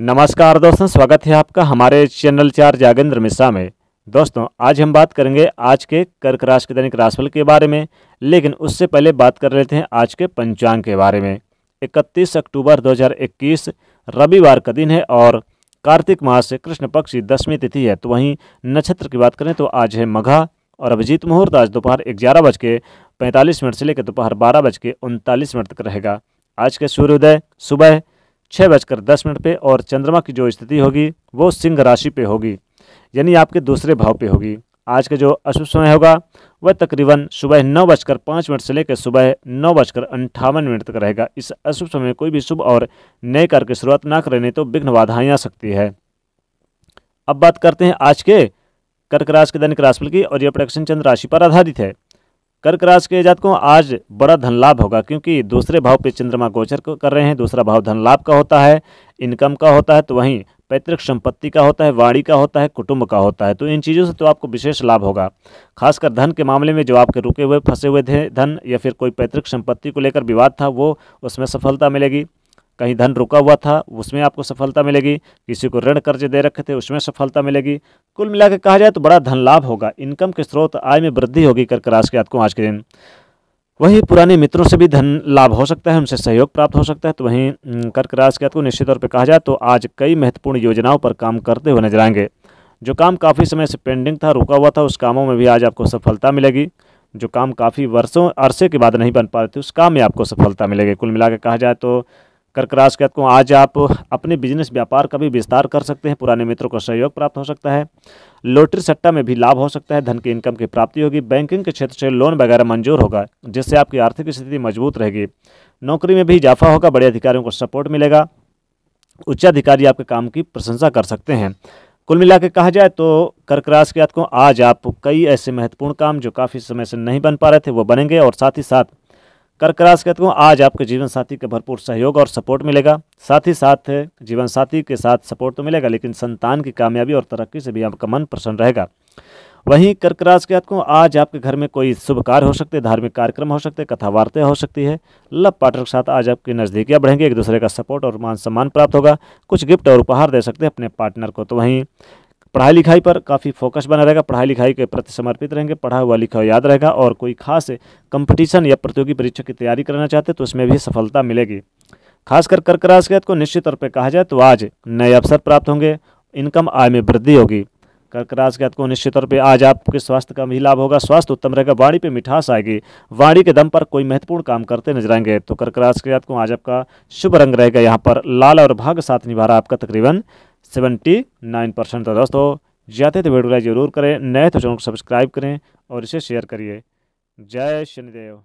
नमस्कार दोस्तों स्वागत है आपका हमारे चैनल चार जागेंद्र मिश्रा में दोस्तों आज हम बात करेंगे आज के कर्क राशि के दैनिक राशिफल के बारे में लेकिन उससे पहले बात कर लेते हैं आज के पंचांग के बारे में 31 अक्टूबर 2021 रविवार का दिन है और कार्तिक मास से कृष्ण पक्ष की दसवीं तिथि है तो वहीं नक्षत्र की बात करें तो आज है मघा और अभिजीत मुहूर्त आज दोपहर ग्यारह बज के पैंतालीस मिनट से लेकर दोपहर बारह बज के उनतालीस मिनट तक रहेगा आज के सूर्योदय सुबह छः बजकर दस मिनट पे और चंद्रमा की जो स्थिति होगी वो सिंह राशि पे होगी यानी आपके दूसरे भाव पे होगी आज का जो अशुभ समय होगा वह तकरीबन सुबह नौ बजकर पाँच मिनट से लेकर सुबह नौ बजकर अंठावन मिनट तक रहेगा इस अशुभ समय कोई भी शुभ और नए कार्य की शुरुआत ना करें तो विघ्न बाधाएँ आ सकती है अब बात करते हैं आज के कर्क राशि के दैनिक राशिफल की और यह प्रोडक्शन चंद्र राशि पर आधारित है कर्क राशि के जातकों आज बड़ा धन लाभ होगा क्योंकि दूसरे भाव पे चंद्रमा गोचर कर रहे हैं दूसरा भाव धन लाभ का होता है इनकम का होता है तो वहीं पैतृक संपत्ति का होता है वाणी का होता है कुटुंब का होता है तो इन चीज़ों से तो आपको विशेष लाभ होगा खासकर धन के मामले में जो आपके रुके हुए फंसे हुए थे धन या फिर कोई पैतृक संपत्ति को लेकर विवाद था वो उसमें सफलता मिलेगी कहीं धन रुका हुआ था उसमें आपको सफलता मिलेगी किसी को ऋण कर्ज दे रखे थे उसमें सफलता मिलेगी कुल मिला के कहा जाए तो बड़ा धन लाभ होगा इनकम के स्रोत आय में वृद्धि होगी कर्क राशि के आपको आज के दिन वहीं पुराने मित्रों से भी धन लाभ हो सकता है उनसे सहयोग प्राप्त हो सकता है तो वहीं कर्क राशि के को निश्चित तौर पर कहा जाए तो आज कई महत्वपूर्ण योजनाओं पर काम करते हुए नजर आएंगे जो काम काफ़ी समय से पेंडिंग था रुका हुआ था उस कामों में भी आज आपको सफलता मिलेगी जो काम काफ़ी वर्षों अरसे के बाद नहीं बन पा रहे थे उस काम में आपको सफलता मिलेगी कुल मिला कहा जाए तो कर्क राशि के को आज आप अपने बिजनेस व्यापार का भी विस्तार कर सकते हैं पुराने मित्रों का सहयोग प्राप्त हो सकता है लोटरी सट्टा में भी लाभ हो सकता है धन की इनकम की प्राप्ति होगी बैंकिंग के क्षेत्र से लोन वगैरह मंजूर होगा जिससे आपकी आर्थिक स्थिति मजबूत रहेगी नौकरी में भी इजाफा होगा बड़े अधिकारियों को सपोर्ट मिलेगा उच्च अधिकारी आपके काम की प्रशंसा कर सकते हैं कुल मिला के कहा जाए तो कर्क राशि के को आज आप कई ऐसे महत्वपूर्ण काम जो काफ़ी समय से नहीं बन पा रहे थे वो बनेंगे और साथ ही साथ कर्क राशि के अंतर्गत आज आपके जीवन साथी का भरपूर सहयोग और सपोर्ट मिलेगा साथ ही साथ जीवन साथी के साथ सपोर्ट तो मिलेगा लेकिन संतान की कामयाबी और तरक्की से भी आपका मन प्रसन्न रहेगा वहीं कर्क राशि के अंतर्गत आज आपके घर में कोई शुभ कार्य हो सकते हैं धार्मिक कार्यक्रम हो सकते हैं कथा वार्ता हो सकती है लव पार्टनर के साथ आज आपकी नज़दीकियाँ बढ़ेंगे एक दूसरे का सपोर्ट और मान सम्मान प्राप्त होगा कुछ गिफ्ट और उपहार दे सकते हैं अपने पार्टनर को तो वहीं पढ़ाई लिखाई पर काफ़ी फोकस बना रहेगा पढ़ाई लिखाई के प्रति समर्पित रहेंगे पढ़ा हुआ लिखा हुआ याद रहेगा और कोई खास कंपटीशन या प्रतियोगी परीक्षा की तैयारी करना चाहते तो उसमें भी सफलता मिलेगी खासकर कर्क राशि के को निश्चित तौर पर कहा जाए तो आज नए अवसर प्राप्त होंगे इनकम आय में वृद्धि होगी कर्क राशि के को निश्चित तौर पर आज आपके स्वास्थ्य का भी लाभ होगा स्वास्थ्य उत्तम रहेगा वाणी पर मिठास आएगी वाणी के दम पर कोई महत्वपूर्ण काम करते नजर आएंगे तो कर्क राशि के को आज आपका शुभ रंग रहेगा यहाँ पर लाल और भाग साथ निभा रहा आपका तकरीबन सेवेंटी नाइन परसेंट था तो दोस्तों जाते तो वीडियो लाइक जरूर करें नए तो चैनल को सब्सक्राइब करें और इसे शेयर करिए जय शनिदेव